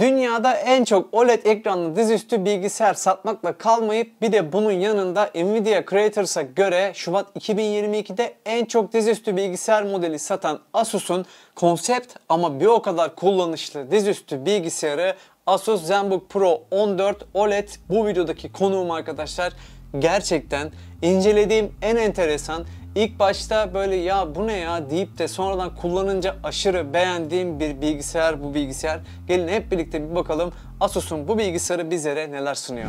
Dünyada en çok OLED ekranlı dizüstü bilgisayar satmakla kalmayıp bir de bunun yanında Nvidia Creators'a göre Şubat 2022'de en çok dizüstü bilgisayar modeli satan Asus'un konsept ama bir o kadar kullanışlı dizüstü bilgisayarı Asus ZenBook Pro 14 OLED bu videodaki konuğum arkadaşlar gerçekten incelediğim en enteresan İlk başta böyle ya bu ne ya deyip de sonradan kullanınca aşırı beğendiğim bir bilgisayar bu bilgisayar. Gelin hep birlikte bir bakalım Asus'un bu bilgisayarı bizlere neler sunuyor.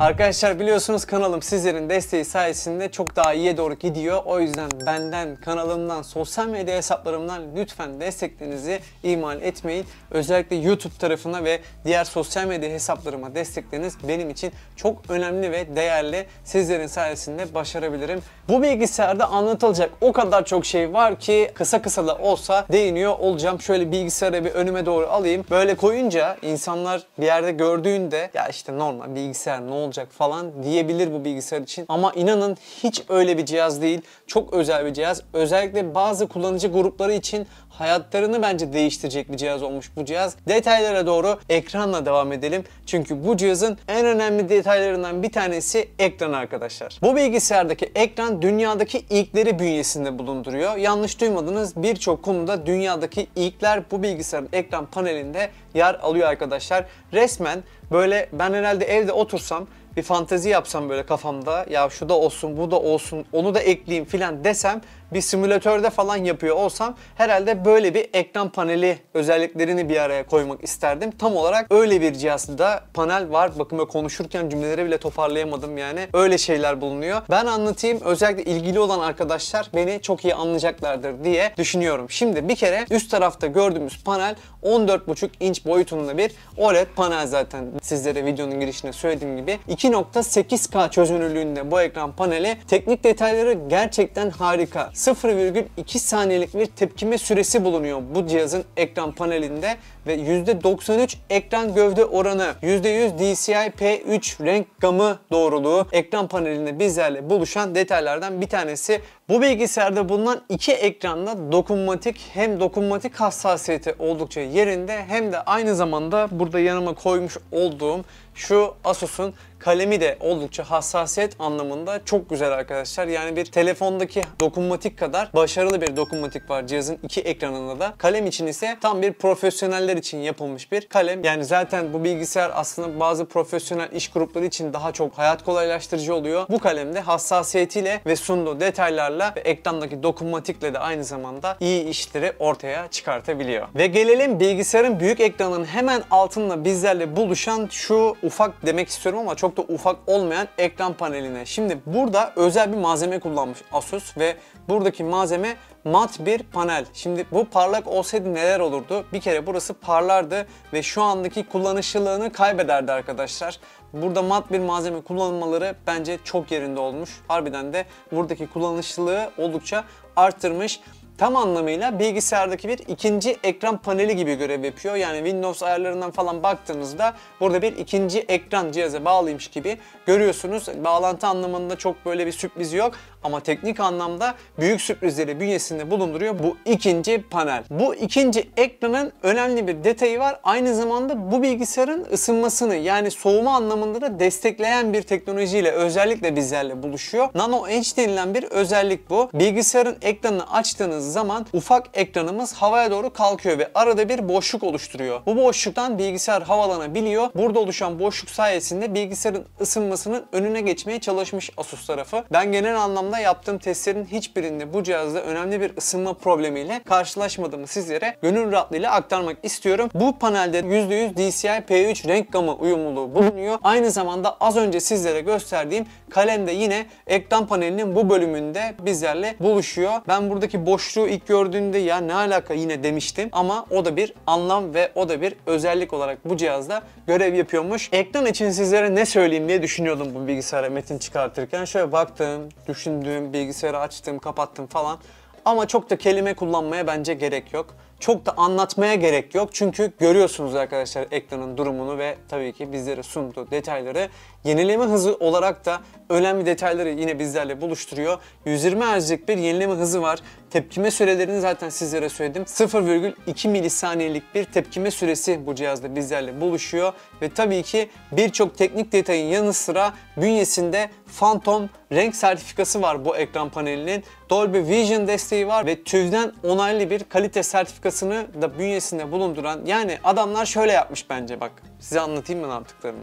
Arkadaşlar biliyorsunuz kanalım sizlerin desteği sayesinde çok daha iyiye doğru gidiyor. O yüzden benden, kanalımdan, sosyal medya hesaplarımdan lütfen desteklerinizi imal etmeyin. Özellikle YouTube tarafına ve diğer sosyal medya hesaplarıma destekleriniz benim için çok önemli ve değerli. Sizlerin sayesinde başarabilirim. Bu bilgisayarda anlatılacak o kadar çok şey var ki kısa kısa da olsa değiniyor olacağım. Şöyle bilgisayarı bir önüme doğru alayım. Böyle koyunca insanlar bir yerde gördüğünde ya işte normal bilgisayar ne oldu olacak falan diyebilir bu bilgisayar için. Ama inanın hiç öyle bir cihaz değil. Çok özel bir cihaz. Özellikle bazı kullanıcı grupları için hayatlarını bence değiştirecek bir cihaz olmuş bu cihaz. Detaylara doğru ekranla devam edelim. Çünkü bu cihazın en önemli detaylarından bir tanesi ekran arkadaşlar. Bu bilgisayardaki ekran dünyadaki ilkleri bünyesinde bulunduruyor. Yanlış duymadınız birçok konuda dünyadaki ilkler bu bilgisayarın ekran panelinde yer alıyor arkadaşlar. Resmen böyle ben herhalde evde otursam bir fantezi yapsam böyle kafamda ya şu da olsun bu da olsun onu da ekleyeyim filan desem bir simülatörde falan yapıyor olsam herhalde böyle bir ekran paneli özelliklerini bir araya koymak isterdim. Tam olarak öyle bir cihazda panel var. Bakın ve konuşurken cümleleri bile toparlayamadım yani. Öyle şeyler bulunuyor. Ben anlatayım özellikle ilgili olan arkadaşlar beni çok iyi anlayacaklardır diye düşünüyorum. Şimdi bir kere üst tarafta gördüğümüz panel 14.5 inç boyutunda bir OLED panel zaten sizlere videonun girişinde söylediğim gibi. 2.8K çözünürlüğünde bu ekran paneli teknik detayları gerçekten harika. 0,2 saniyelik bir tepkime süresi bulunuyor bu cihazın ekran panelinde ve %93 ekran gövde oranı, %100 DCI-P3 renk gamı doğruluğu ekran panelinde bizlerle buluşan detaylardan bir tanesi. Bu bilgisayarda bulunan iki ekranda dokunmatik hem dokunmatik hassasiyeti oldukça yerinde hem de aynı zamanda burada yanıma koymuş olduğum şu Asus'un kalemi de oldukça hassasiyet anlamında çok güzel arkadaşlar. Yani bir telefondaki dokunmatik kadar başarılı bir dokunmatik var cihazın iki ekranında da. Kalem için ise tam bir profesyonel profesyoneller için yapılmış bir kalem. Yani zaten bu bilgisayar aslında bazı profesyonel iş grupları için daha çok hayat kolaylaştırıcı oluyor. Bu kalemde hassasiyetiyle ve sunduğu detaylarla ve ekrandaki dokunmatikle de aynı zamanda iyi işleri ortaya çıkartabiliyor. Ve gelelim bilgisayarın büyük ekranının hemen altında bizlerle buluşan şu ufak demek istiyorum ama çok da ufak olmayan ekran paneline. Şimdi burada özel bir malzeme kullanmış Asus ve buradaki malzeme mat bir panel. Şimdi bu parlak olsaydı neler olurdu? Bir kere burası parlardı ve şu andaki kullanışlılığını kaybederdi arkadaşlar. Burada mat bir malzeme kullanmaları bence çok yerinde olmuş. Harbiden de buradaki kullanışlılığı oldukça arttırmış tam anlamıyla bilgisayardaki bir ikinci ekran paneli gibi görev yapıyor. Yani Windows ayarlarından falan baktığınızda burada bir ikinci ekran cihaza bağlıymış gibi görüyorsunuz. Bağlantı anlamında çok böyle bir sürpriz yok ama teknik anlamda büyük sürprizleri bünyesinde bulunduruyor bu ikinci panel. Bu ikinci ekranın önemli bir detayı var. Aynı zamanda bu bilgisayarın ısınmasını yani soğuma anlamında da destekleyen bir teknolojiyle özellikle bizlerle buluşuyor. Nano Edge denilen bir özellik bu. Bilgisayarın ekranını açtığınız zaman ufak ekranımız havaya doğru kalkıyor ve arada bir boşluk oluşturuyor. Bu boşluktan bilgisayar havalanabiliyor. Burada oluşan boşluk sayesinde bilgisayarın ısınmasının önüne geçmeye çalışmış Asus tarafı. Ben genel anlamda Toplamda yaptığım testlerin hiçbirinde bu cihazda önemli bir ısınma problemiyle karşılaşmadığımı sizlere gönül rahatlığıyla aktarmak istiyorum. Bu panelde %100 DCI P3 renk gamı uyumluluğu bulunuyor. Aynı zamanda az önce sizlere gösterdiğim kalemde yine ekran panelinin bu bölümünde bizlerle buluşuyor. Ben buradaki boşluğu ilk gördüğümde ya ne alaka yine demiştim ama o da bir anlam ve o da bir özellik olarak bu cihazda görev yapıyormuş. Ekran için sizlere ne söyleyeyim diye düşünüyordum bu bilgisayara metin çıkartırken. Şöyle baktım, düşündüm Düğüm bilgisayarı açtım, kapattım falan. Ama çok da kelime kullanmaya bence gerek yok çok da anlatmaya gerek yok. Çünkü görüyorsunuz arkadaşlar ekranın durumunu ve tabii ki bizlere sunduğu detayları. Yenileme hızı olarak da önemli detayları yine bizlerle buluşturuyor. 120 Hz'lik bir yenileme hızı var. Tepkime sürelerini zaten sizlere söyledim. 0,2 milisaniyelik bir tepkime süresi bu cihazda bizlerle buluşuyor. Ve tabii ki birçok teknik detayın yanı sıra bünyesinde Phantom renk sertifikası var bu ekran panelinin Dolby Vision desteği var ve TÜV'den onaylı bir kalite sertifikasını da bünyesinde bulunduran yani adamlar şöyle yapmış bence bak size anlatayım mı ne yaptıklarını.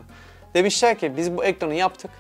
Demişler ki biz bu ekranı yaptık.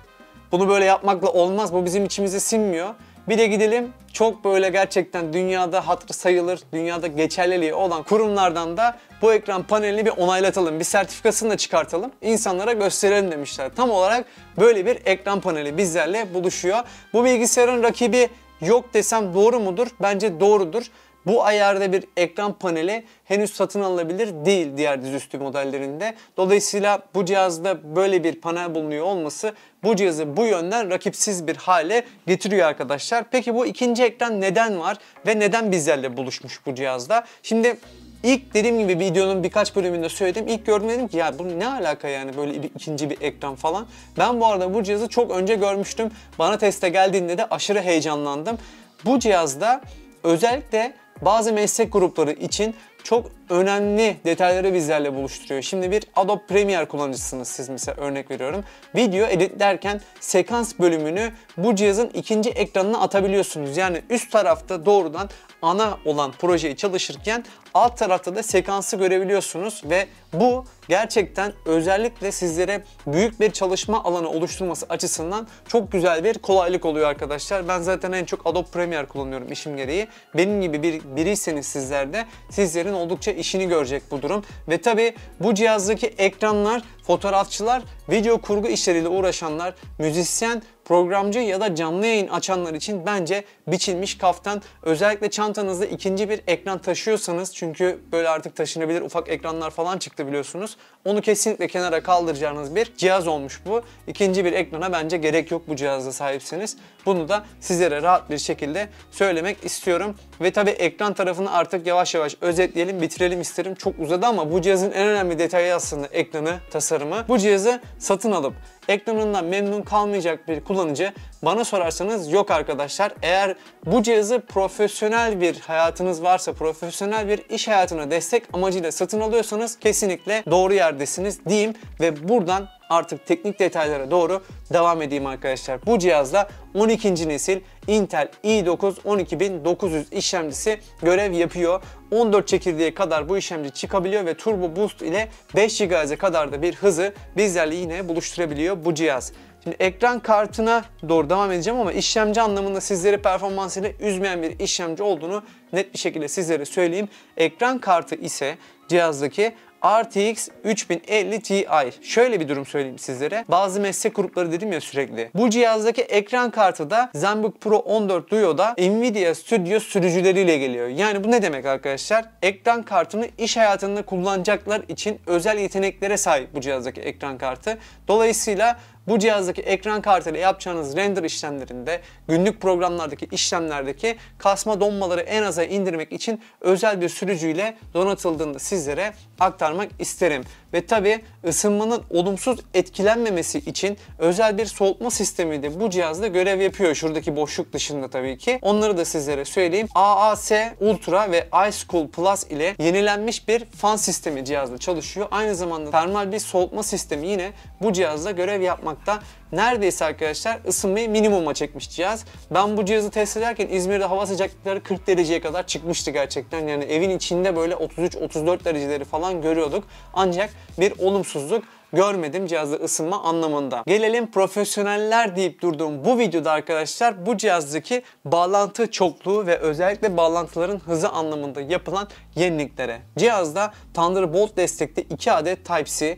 Bunu böyle yapmakla olmaz. Bu bizim içimize sinmiyor. Bir de gidelim çok böyle gerçekten dünyada hatır sayılır, dünyada geçerliliği olan kurumlardan da bu ekran panelini bir onaylatalım, bir sertifikasını da çıkartalım, insanlara gösterelim demişler. Tam olarak böyle bir ekran paneli bizlerle buluşuyor. Bu bilgisayarın rakibi Yok desem doğru mudur? Bence doğrudur. Bu ayarda bir ekran paneli henüz satın alınabilir değil diğer dizüstü modellerinde. Dolayısıyla bu cihazda böyle bir panel bulunuyor olması bu cihazı bu yönden rakipsiz bir hale getiriyor arkadaşlar. Peki bu ikinci ekran neden var ve neden bizlerle buluşmuş bu cihazda? Şimdi İlk dediğim gibi videonun birkaç bölümünde söyledim. İlk gördüm dedim ki ya bu ne alaka yani böyle bir, ikinci bir ekran falan. Ben bu arada bu cihazı çok önce görmüştüm. Bana teste geldiğinde de aşırı heyecanlandım. Bu cihazda özellikle bazı meslek grupları için çok önemli detayları bizlerle buluşturuyor. Şimdi bir Adobe Premiere kullanıcısınız siz mesela örnek veriyorum. Video editlerken sekans bölümünü bu cihazın ikinci ekranına atabiliyorsunuz. Yani üst tarafta doğrudan ana olan projeyi çalışırken alt tarafta da sekansı görebiliyorsunuz ve bu gerçekten özellikle sizlere büyük bir çalışma alanı oluşturması açısından çok güzel bir kolaylık oluyor arkadaşlar. Ben zaten en çok Adobe Premiere kullanıyorum işim gereği. Benim gibi bir, biriyseniz sizler de sizlerin oldukça işini görecek bu durum. Ve tabi bu cihazdaki ekranlar, fotoğrafçılar, video kurgu işleriyle uğraşanlar, müzisyen Programcı ya da canlı yayın açanlar için bence biçilmiş kaftan. Özellikle çantanızda ikinci bir ekran taşıyorsanız çünkü böyle artık taşınabilir ufak ekranlar falan çıktı biliyorsunuz. Onu kesinlikle kenara kaldıracağınız bir cihaz olmuş bu. İkinci bir ekrana bence gerek yok bu cihazda sahipseniz. Bunu da sizlere rahat bir şekilde söylemek istiyorum. Ve tabi ekran tarafını artık yavaş yavaş özetleyelim, bitirelim isterim. Çok uzadı ama bu cihazın en önemli detayı aslında ekranı, tasarımı. Bu cihazı satın alıp ekranından memnun kalmayacak bir kullanıcı bana sorarsanız yok arkadaşlar. Eğer bu cihazı profesyonel bir hayatınız varsa, profesyonel bir iş hayatına destek amacıyla satın alıyorsanız kesinlikle doğru yerdesiniz diyeyim ve buradan artık teknik detaylara doğru devam edeyim arkadaşlar. Bu cihazla 12. nesil Intel i9 12900 işlemcisi görev yapıyor. 14 çekirdeğe kadar bu işlemci çıkabiliyor ve Turbo Boost ile 5 GHz'e kadar da bir hızı bizlerle yine buluşturabiliyor bu cihaz. Şimdi ekran kartına doğru devam edeceğim ama işlemci anlamında sizleri performansıyla üzmeyen bir işlemci olduğunu net bir şekilde sizlere söyleyeyim. Ekran kartı ise cihazdaki RTX 3050 Ti. Şöyle bir durum söyleyeyim sizlere. Bazı meslek grupları dedim ya sürekli. Bu cihazdaki ekran kartı da ZenBook Pro 14 Duo'da Nvidia Studio sürücüleriyle geliyor. Yani bu ne demek arkadaşlar? Ekran kartını iş hayatında kullanacaklar için özel yeteneklere sahip bu cihazdaki ekran kartı. Dolayısıyla bu cihazdaki ekran kartıyla yapacağınız render işlemlerinde günlük programlardaki işlemlerdeki kasma donmaları en aza indirmek için özel bir sürücüyle donatıldığını sizlere aktarmak isterim ve tabi ısınmanın olumsuz etkilenmemesi için özel bir soğutma sistemi de bu cihazda görev yapıyor. Şuradaki boşluk dışında tabii ki. Onları da sizlere söyleyeyim. AAS Ultra ve iCool Plus ile yenilenmiş bir fan sistemi cihazda çalışıyor. Aynı zamanda termal bir soğutma sistemi yine bu cihazda görev yapmakta neredeyse arkadaşlar ısınmayı minimuma çekmiş cihaz. Ben bu cihazı test ederken İzmir'de hava sıcaklıkları 40 dereceye kadar çıkmıştı gerçekten. Yani evin içinde böyle 33-34 dereceleri falan görüyorduk. Ancak bir olumsuzluk görmedim cihazda ısınma anlamında. Gelelim profesyoneller deyip durduğum bu videoda arkadaşlar bu cihazdaki bağlantı çokluğu ve özellikle bağlantıların hızı anlamında yapılan yeniliklere. Cihazda Thunderbolt destekli 2 adet Type-C,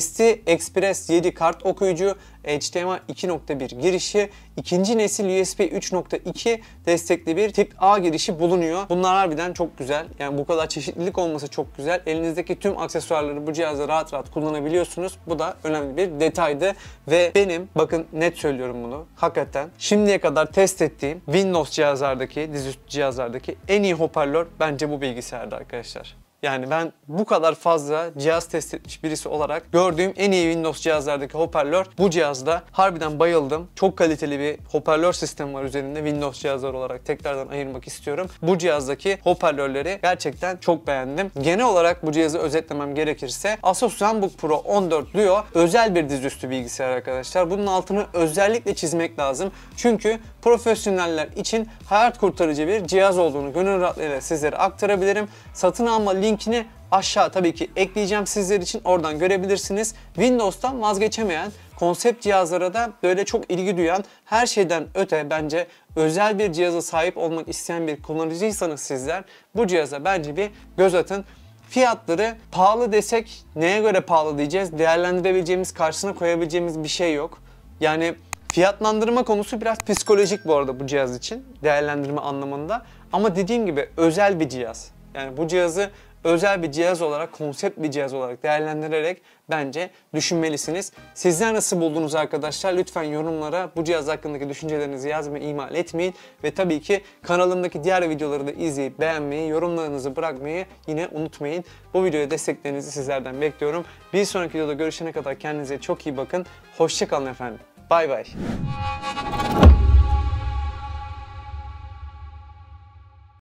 ST Express 7 kart okuyucu, HDMI 2.1 girişi, ikinci nesil USB 3.2 destekli bir tip A girişi bulunuyor. Bunlar harbiden çok güzel. Yani bu kadar çeşitlilik olması çok güzel. Elinizdeki tüm aksesuarları bu cihazda rahat rahat kullanabiliyorsunuz. Bu da önemli bir detaydı ve benim bakın net söylüyorum bunu. Hakikaten şimdiye kadar test ettiğim Windows cihazlardaki, dizüstü cihazlardaki en iyi hoparlör bence bu bilgisayarda arkadaşlar. Yani ben bu kadar fazla cihaz test etmiş birisi olarak gördüğüm en iyi Windows cihazlardaki hoparlör bu cihazda. Harbiden bayıldım. Çok kaliteli bir hoparlör sistemi var üzerinde Windows cihazlar olarak tekrardan ayırmak istiyorum. Bu cihazdaki hoparlörleri gerçekten çok beğendim. Genel olarak bu cihazı özetlemem gerekirse Asus ZenBook Pro 14 Duo özel bir dizüstü bilgisayar arkadaşlar. Bunun altını özellikle çizmek lazım. Çünkü profesyoneller için hayat kurtarıcı bir cihaz olduğunu gönül rahatlığıyla sizlere aktarabilirim. Satın alma link linkini aşağı tabii ki ekleyeceğim sizler için oradan görebilirsiniz. Windows'tan vazgeçemeyen, konsept cihazlara da böyle çok ilgi duyan, her şeyden öte bence özel bir cihaza sahip olmak isteyen bir kullanıcıysanız sizler bu cihaza bence bir göz atın. Fiyatları pahalı desek neye göre pahalı diyeceğiz? Değerlendirebileceğimiz, karşısına koyabileceğimiz bir şey yok. Yani Fiyatlandırma konusu biraz psikolojik bu arada bu cihaz için. Değerlendirme anlamında. Ama dediğim gibi özel bir cihaz. Yani bu cihazı özel bir cihaz olarak, konsept bir cihaz olarak değerlendirerek bence düşünmelisiniz. Sizler nasıl buldunuz arkadaşlar? Lütfen yorumlara bu cihaz hakkındaki düşüncelerinizi yazmayı ihmal etmeyin. Ve tabii ki kanalımdaki diğer videoları da izleyip beğenmeyi, yorumlarınızı bırakmayı yine unutmayın. Bu videoya desteklerinizi sizlerden bekliyorum. Bir sonraki videoda görüşene kadar kendinize çok iyi bakın. Hoşçakalın efendim. Bay bay.